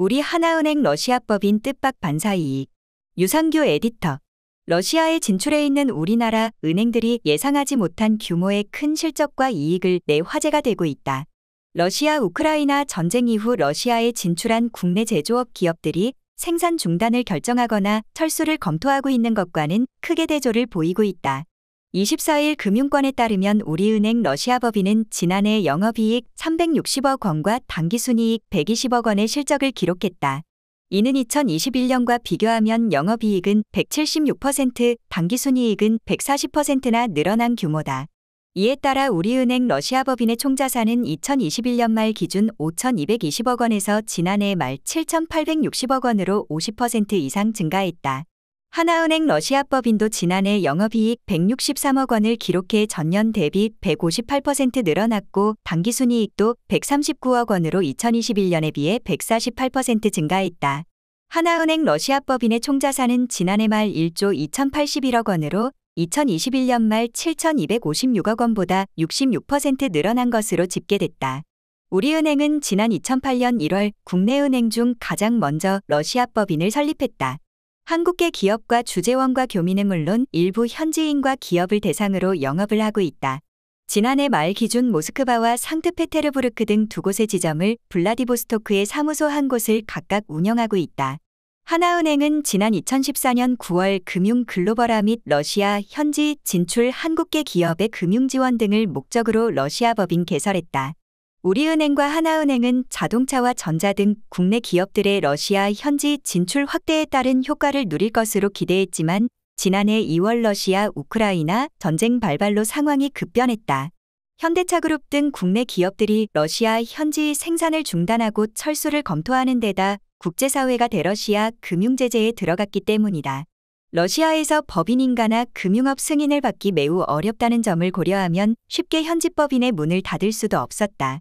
우리 하나은행 러시아법인 뜻밖 반사이익. 유상규 에디터. 러시아에 진출해 있는 우리나라 은행들이 예상하지 못한 규모의 큰 실적과 이익을 내 화제가 되고 있다. 러시아 우크라이나 전쟁 이후 러시아에 진출한 국내 제조업 기업들이 생산 중단을 결정하거나 철수를 검토하고 있는 것과는 크게 대조를 보이고 있다. 24일 금융권에 따르면 우리은행 러시아 법인은 지난해 영업이익 360억 원과 당기순이익 120억 원의 실적을 기록했다. 이는 2021년과 비교하면 영업이익은 176%, 당기순이익은 140%나 늘어난 규모다. 이에 따라 우리은행 러시아 법인의 총자산은 2021년 말 기준 5,220억 원에서 지난해 말 7,860억 원으로 50% 이상 증가했다. 하나은행 러시아법인도 지난해 영업이익 163억 원을 기록해 전년 대비 158% 늘어났고 당기순이익도 139억 원으로 2021년에 비해 148% 증가했다. 하나은행 러시아법인의 총자산은 지난해 말 1조 2081억 원으로 2021년 말 7,256억 원보다 66% 늘어난 것으로 집계됐다. 우리은행은 지난 2008년 1월 국내은행 중 가장 먼저 러시아법인을 설립했다. 한국계 기업과 주재원과 교민은 물론 일부 현지인과 기업을 대상으로 영업을 하고 있다. 지난해 말 기준 모스크바와 상트페테르부르크 등 두 곳의 지점을 블라디보스토크의 사무소 한 곳을 각각 운영하고 있다. 하나은행은 지난 2014년 9월 금융 글로벌화 및 러시아 현지 진출 한국계 기업의 금융 지원 등을 목적으로 러시아 법인 개설했다. 우리은행과 하나은행은 자동차와 전자 등 국내 기업들의 러시아 현지 진출 확대에 따른 효과를 누릴 것으로 기대했지만 지난해 2월 러시아 우크라이나 전쟁 발발로 상황이 급변했다. 현대차그룹 등 국내 기업들이 러시아 현지 생산을 중단하고 철수를 검토하는 데다 국제사회가 대러시아 금융제재에 들어갔기 때문이다. 러시아에서 법인인가나 금융업 승인을 받기 매우 어렵다는 점을 고려하면 쉽게 현지 법인의 문을 닫을 수도 없었다.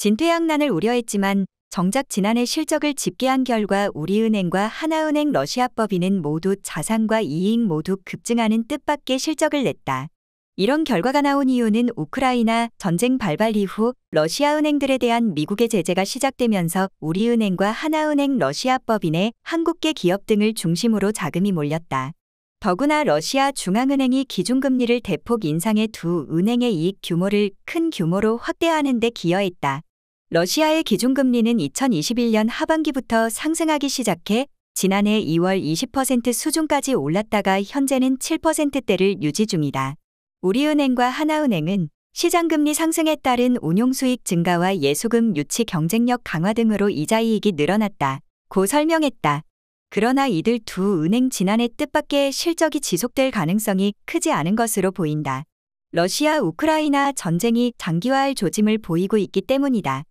진퇴양난을 우려했지만 정작 지난해 실적을 집계한 결과 우리은행과 하나은행 러시아법인은 모두 자산과 이익 모두 급증하는 뜻밖의 실적을 냈다. 이런 결과가 나온 이유는 우크라이나 전쟁 발발 이후 러시아 은행들에 대한 미국의 제재가 시작되면서 우리은행과 하나은행 러시아법인의 한국계 기업 등을 중심으로 자금이 몰렸다. 더구나 러시아 중앙은행이 기준금리를 대폭 인상해 두 은행의 이익 규모를 큰 규모로 확대하는 데 기여했다. 러시아의 기준금리는 2021년 하반기부터 상승하기 시작해 지난해 2월 20% 수준까지 올랐다가 현재는 7%대를 유지 중이다. 우리은행과 하나은행은 시장금리 상승에 따른 운용수익 증가와 예수금 유치 경쟁력 강화 등으로 이자이익이 늘어났다. 고 설명했다. 그러나 이들 두 은행 지난해 뜻밖의 실적이 지속될 가능성이 크지 않은 것으로 보인다. 러시아 우크라이나 전쟁이 장기화할 조짐을 보이고 있기 때문이다.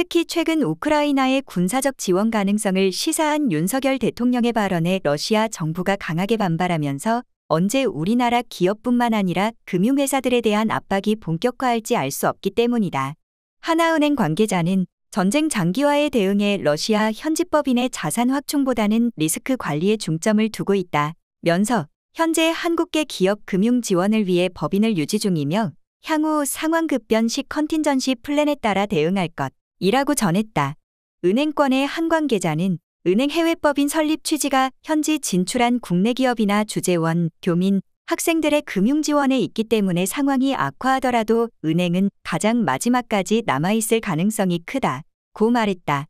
특히 최근 우크라이나의 군사적 지원 가능성을 시사한 윤석열 대통령의 발언에 러시아 정부가 강하게 반발하면서 언제 우리나라 기업뿐만 아니라 금융회사들에 대한 압박이 본격화할지 알 수 없기 때문이다. 하나은행 관계자는 전쟁 장기화에 대응해 러시아 현지법인의 자산 확충보다는 리스크 관리에 중점을 두고 있다. 면서 현재 한국계 기업 금융 지원을 위해 법인을 유지 중이며 향후 상황 급변 시 컨틴전시 플랜에 따라 대응할 것. 이라고 전했다. 은행권의 한관계자는 은행 해외법인 설립 취지가 현지 진출한 국내 기업이나 주재원, 교민, 학생들의 금융 지원에 있기 때문에 상황이 악화하더라도 은행은 가장 마지막까지 남아있을 가능성이 크다. 고 말했다.